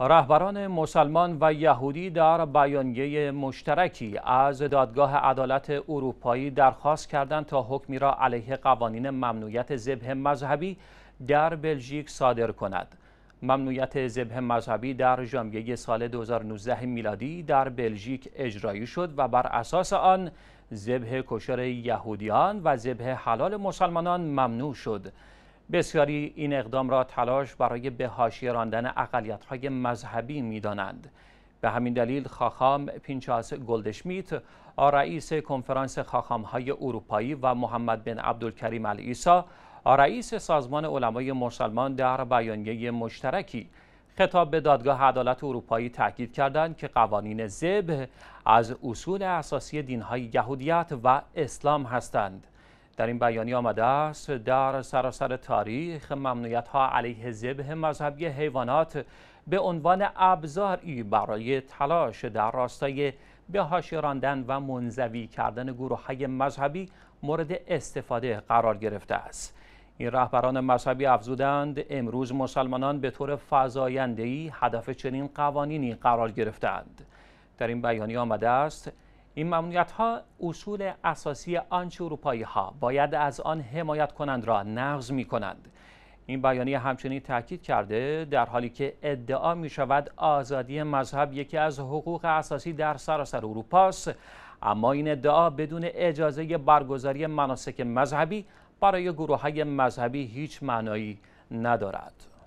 رهبران مسلمان و یهودی در بیانیه مشترکی از دادگاه عدالت اروپایی درخواست کردند تا حکمی را علیه قوانین ممنوعیت ذبح مذهبی در بلژیک صادر کند. ممنوعیت ذبح مذهبی در ژانویه سال 2019 میلادی در بلژیک اجرایی شد و بر اساس آن ذبح کشر یهودیان و ذبح حلال مسلمانان ممنوع شد. بسیاری این اقدام را تلاش برای به راندن اقلیت‌های مذهبی می‌دانند. به همین دلیل خاخام پینچاس گلدشمیت رئیس کنفرانس خاخام‌های اروپایی و محمد بن عبدالکریم العیسی رئیس سازمان علمای مسلمان در بیانیه مشترکی خطاب به دادگاه عدالت اروپایی تاکید کردند که قوانین ذبح از اصول اساسی دینهای یهودیت و اسلام هستند. در این بیانیه آمده است در سراسر تاریخ ممنوعیت ها علیه ذبح مذهبی حیوانات به عنوان ابزاری برای تلاش در راستای به راندن و منزوی کردن گروه های مذهبی مورد استفاده قرار گرفته است این رهبران مذهبی افزودند امروز مسلمانان به طور فزاینده‌ای هدف چنین قوانینی قرار گرفتند در این بیانیه آمده است این ممنوعیت ها اصول اساسی آنچه اروپایی ها باید از آن حمایت کنند را نقض می کنند. این بیانیه همچنین تاکید کرده در حالی که ادعا می شود آزادی مذهب یکی از حقوق اساسی در سراسر اروپا است اما این ادعا بدون اجازه برگزاری مناسک مذهبی برای گروه های مذهبی هیچ معنایی ندارد.